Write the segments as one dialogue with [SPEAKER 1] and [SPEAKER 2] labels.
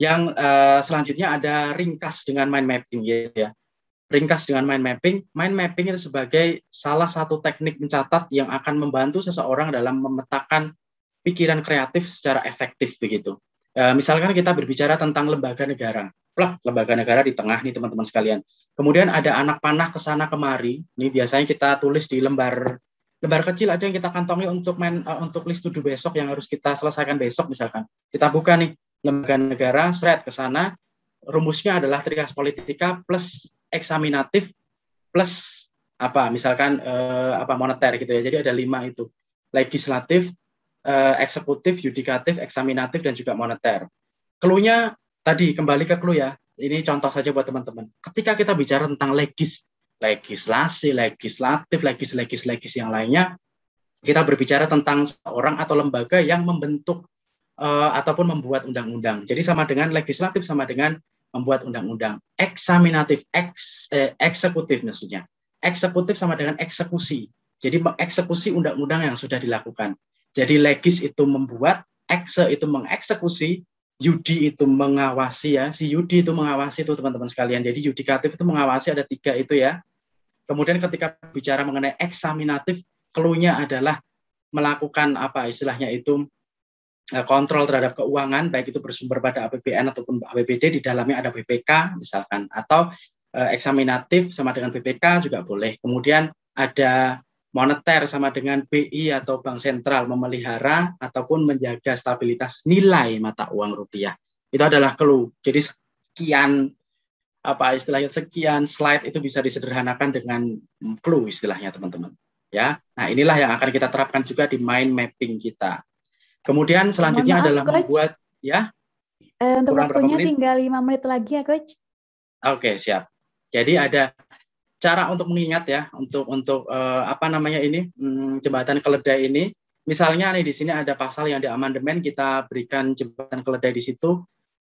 [SPEAKER 1] yang uh, selanjutnya ada ringkas dengan mind mapping gitu ya. Ringkas dengan mind mapping, mind mapping itu sebagai salah satu teknik mencatat yang akan membantu seseorang dalam memetakan pikiran kreatif secara efektif begitu. Uh, misalkan kita berbicara tentang lembaga negara, plak lembaga negara di tengah nih teman-teman sekalian. Kemudian ada anak panah ke sana kemari. Ini biasanya kita tulis di lembar lembar kecil aja yang kita kantongi untuk main uh, untuk list to do besok yang harus kita selesaikan besok misalkan. Kita buka nih lembaga negara seret ke sana rumusnya adalah trias politika plus eksaminatif plus apa misalkan eh, apa moneter gitu ya jadi ada lima itu legislatif eh, eksekutif yudikatif eksaminatif dan juga moneter keluhnya tadi kembali ke clue ya ini contoh saja buat teman-teman ketika kita bicara tentang legis legislasi legislatif legis legis legis yang lainnya kita berbicara tentang seorang atau lembaga yang membentuk uh, ataupun membuat undang-undang. Jadi sama dengan legislatif sama dengan membuat undang-undang. Eksaminatif, eks, eh, eksekutif maksudnya. Eksekutif sama dengan eksekusi. Jadi mengeksekusi undang-undang yang sudah dilakukan. Jadi legis itu membuat, ekse itu mengeksekusi, yudi itu mengawasi ya. Si yudi itu mengawasi itu teman-teman sekalian. Jadi yudikatif itu mengawasi ada tiga itu ya. Kemudian ketika bicara mengenai eksaminatif, keluarnya adalah melakukan apa istilahnya itu Eh, kontrol terhadap keuangan baik itu bersumber pada APBN ataupun APBD di dalamnya ada BPK misalkan atau eh, eksaminatif sama dengan BPK juga boleh. Kemudian ada moneter sama dengan BI atau bank sentral memelihara ataupun menjaga stabilitas nilai mata uang rupiah. Itu adalah clue. Jadi sekian apa istilahnya sekian slide itu bisa disederhanakan dengan clue istilahnya teman-teman. Ya. Nah, inilah yang akan kita terapkan juga di mind mapping kita. Kemudian selanjutnya maaf, adalah coach. membuat ya. Eh, untuk waktunya tinggal lima menit lagi ya, coach. Oke, okay, siap. Jadi ada cara untuk mengingat ya untuk untuk uh, apa namanya ini hmm, jembatan keledai ini. Misalnya nih di sini ada pasal yang diamandemen kita berikan jembatan keledai di situ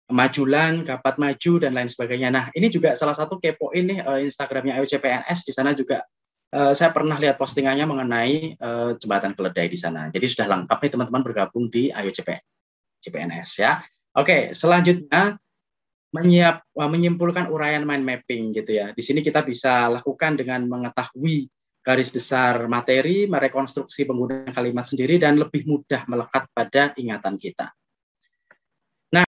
[SPEAKER 1] majulan, kapat maju dan lain sebagainya. Nah, ini juga salah satu kepo ini uh, eh, Instagramnya IOCPNS di sana juga Eh, saya pernah lihat postingannya mengenai uh, jembatan keledai di sana. Jadi sudah lengkap nih teman-teman bergabung di Ayo CPN, CPNS ya. Oke, selanjutnya menyiap eh, menyimpulkan uraian mind mapping gitu ya. Di sini kita bisa lakukan dengan mengetahui garis besar materi, merekonstruksi penggunaan kalimat sendiri dan lebih mudah melekat pada ingatan kita.